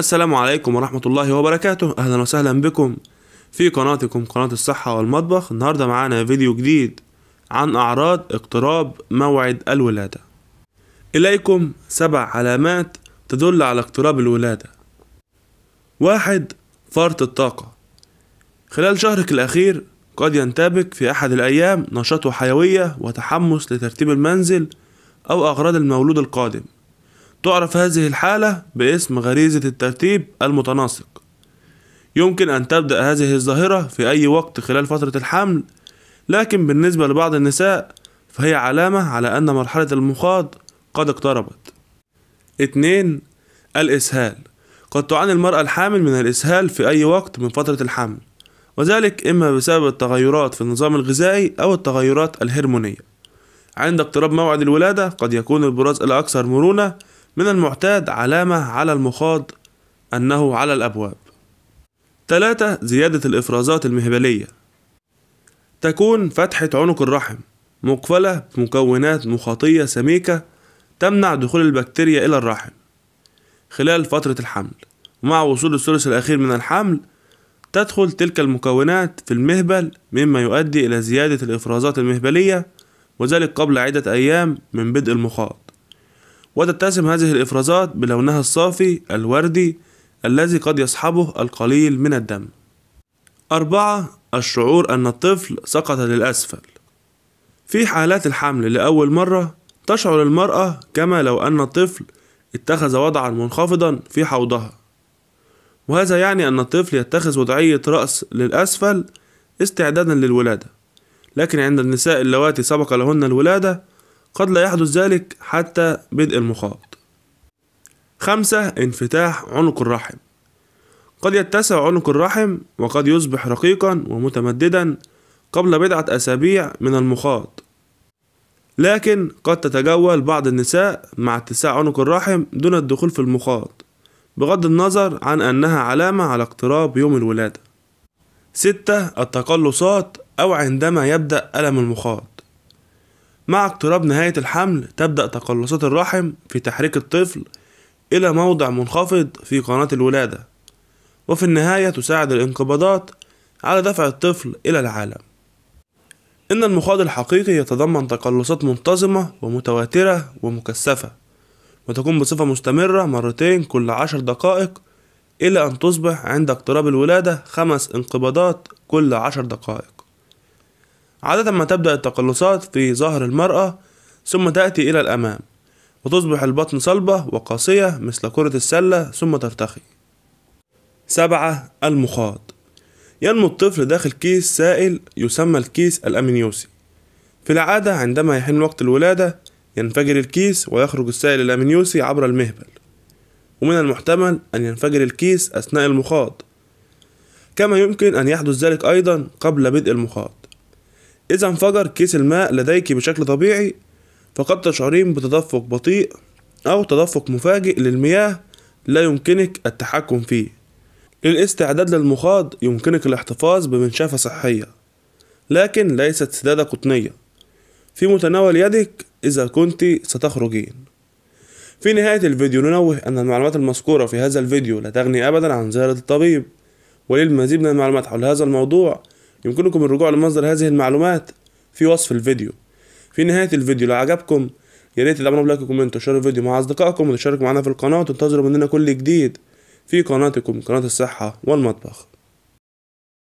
السلام عليكم ورحمة الله وبركاته أهلا وسهلا بكم في قناتكم قناة الصحة والمطبخ النهاردة معانا فيديو جديد عن أعراض اقتراب موعد الولادة إليكم سبع علامات تدل على اقتراب الولادة واحد فرط الطاقة خلال شهرك الأخير قد ينتابك في أحد الأيام نشاط وحيوية وتحمس لترتيب المنزل أو أغراض المولود القادم تعرف هذه الحالة باسم غريزة الترتيب المتناسق يمكن أن تبدأ هذه الظاهرة في أي وقت خلال فترة الحمل لكن بالنسبة لبعض النساء فهي علامة على أن مرحلة المخاض قد اقتربت 2. الإسهال قد تعاني المرأة الحامل من الإسهال في أي وقت من فترة الحمل وذلك إما بسبب التغيرات في النظام الغذائي أو التغيرات الهرمونية عند اقتراب موعد الولادة قد يكون البراز الأكثر مرونة من المعتاد علامة على المخاض أنه على الأبواب. 3. زيادة الإفرازات المهبلية تكون فتحة عنق الرحم مقفلة بمكونات مخاطية سميكة تمنع دخول البكتيريا إلى الرحم خلال فترة الحمل ومع وصول الثلث الأخير من الحمل تدخل تلك المكونات في المهبل مما يؤدي إلى زيادة الإفرازات المهبلية وذلك قبل عدة أيام من بدء المخاط وتتسم هذه الإفرازات بلونها الصافي الوردي الذي قد يصحبه القليل من الدم أربعة الشعور أن الطفل سقط للأسفل في حالات الحمل لأول مرة تشعر المرأة كما لو أن الطفل اتخذ وضعا منخفضا في حوضها وهذا يعني أن الطفل يتخذ وضعية رأس للأسفل استعدادا للولادة لكن عند النساء اللواتي سبق لهن الولادة قد لا يحدث ذلك حتى بدء المخاط خمسة انفتاح عنق الرحم قد يتسع عنق الرحم وقد يصبح رقيقا ومتمددا قبل بضعة أسابيع من المخاط لكن قد تتجول بعض النساء مع اتساع عنق الرحم دون الدخول في المخاط بغض النظر عن أنها علامة على اقتراب يوم الولادة ستة التقلصات أو عندما يبدأ ألم المخاط مع اقتراب نهاية الحمل تبدأ تقلصات الرحم في تحريك الطفل إلى موضع منخفض في قناة الولادة وفي النهاية تساعد الانقباضات على دفع الطفل إلى العالم إن المخاض الحقيقي يتضمن تقلصات منتظمة ومتواترة ومكثفة وتكون بصفة مستمرة مرتين كل عشر دقائق إلى أن تصبح عند اقتراب الولادة خمس انقباضات كل عشر دقائق عادة ما تبدأ التقلصات في ظهر المرأة ثم تأتي إلى الأمام وتصبح البطن صلبة وقاسية مثل كرة السلة ثم ترتخي سبعة المخاض ينمو الطفل داخل كيس سائل يسمى الكيس الأمنيوسي في العادة عندما يحين وقت الولادة ينفجر الكيس ويخرج السائل الأمنيوسي عبر المهبل ومن المحتمل أن ينفجر الكيس أثناء المخاض كما يمكن أن يحدث ذلك أيضا قبل بدء المخاض إذا انفجر كيس الماء لديك بشكل طبيعي فقد تشعرين بتدفق بطيء أو تدفق مفاجئ للمياه لا يمكنك التحكم فيه للاستعداد للمخاض يمكنك الاحتفاظ بمنشفة صحية لكن ليست سدادة قطنية في متناول يدك إذا كنت ستخرجين في نهاية الفيديو ننوه أن المعلومات المذكورة في هذا الفيديو لا تغني أبدا عن زيارة الطبيب وللمزيد من المعلومات حول هذا الموضوع يمكنكم الرجوع لمصدر هذه المعلومات في وصف الفيديو في نهاية الفيديو لو عجبكم يا ريت تعملوا لايك وكومنت وشاروا الفيديو مع أصدقائكم وتشاركوا معنا في القناة وتنتظروا مننا كل جديد في قناتكم قناة الصحة والمطبخ